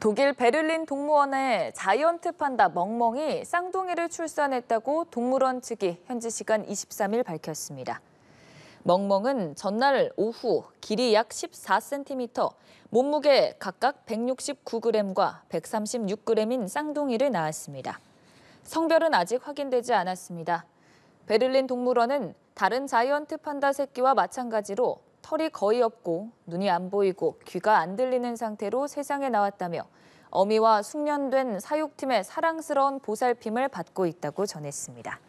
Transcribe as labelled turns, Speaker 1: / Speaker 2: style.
Speaker 1: 독일 베를린 동물원에 자이언트 판다 멍멍이 쌍둥이를 출산했다고 동물원 측이 현지 시간 23일 밝혔습니다. 멍멍은 전날 오후 길이 약 14cm, 몸무게 각각 169g과 136g인 쌍둥이를 낳았습니다. 성별은 아직 확인되지 않았습니다. 베를린 동물원은 다른 자이언트 판다 새끼와 마찬가지로 털이 거의 없고 눈이 안 보이고 귀가 안 들리는 상태로 세상에 나왔다며 어미와 숙련된 사육팀의 사랑스러운 보살핌을 받고 있다고 전했습니다.